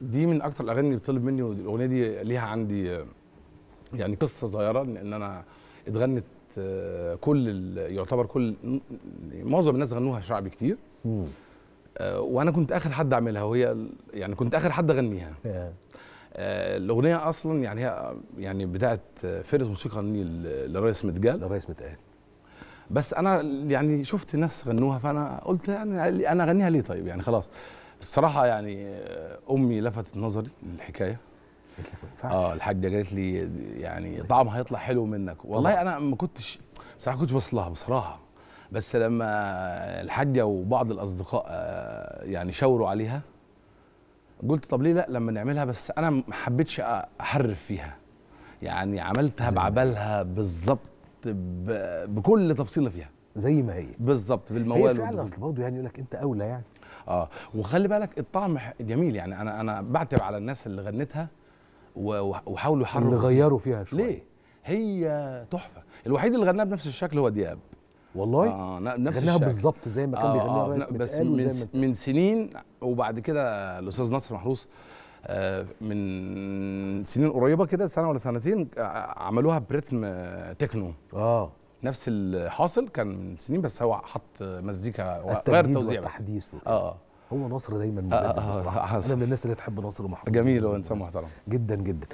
دي من اكتر الاغاني اللي بتطلب مني والاغنيه دي ليها عندي يعني قصه صغيره لان انا اتغنت آه، كل يعتبر كل معظم الناس غنوها شعبي كتير آه، وانا كنت اخر حد اعملها وهي يعني كنت اخر حد اغنيها آه، الاغنيه اصلا يعني هي يعني بتاعت فرقه موسيقى النيل لرئيس متجال لرئيس متقال بس انا يعني شفت ناس غنوها فانا قلت يعني انا اغنيها ليه طيب يعني خلاص الصراحة يعني آه، امي لفتت نظري للحكايه اه الحاجه قالت لي يعني طعمها هيطلع حلو منك والله طبعا. انا ما كنتش بصراحه كنتش لها بصراحه بس لما الحاجه وبعض الاصدقاء آه، يعني شاوروا عليها قلت طب ليه لا لما نعملها بس انا ما حبيتش احرف فيها يعني عملتها بعبالها بالظبط بكل تفصيله فيها زي ما هي بالظبط بالموال هي فعلا اصل برضه يعني يقول لك انت اولى يعني اه وخلي بالك الطعم جميل يعني انا انا بعتب على الناس اللي غنتها وحاولوا يحرروا اللي غيروا فيها شويه ليه؟ هي تحفه الوحيد اللي غناها بنفس الشكل هو دياب والله اه نفس غناها بالظبط زي ما كان آه بيغنيها آه بس من, من سنين وبعد كده الاستاذ نصر محروس آه من سنين قريبه كده سنه ولا سنتين آه، عملوها بريتم تكنو اه نفس الحاصل كان من سنين بس هو حط مزيكا غير توزيع بس تحديثه اه هو نصر دايما مجدد آه آه بصراحه آه آه انا من الناس اللي تحب نصر محمود جميل وانسان محترم جدا جدا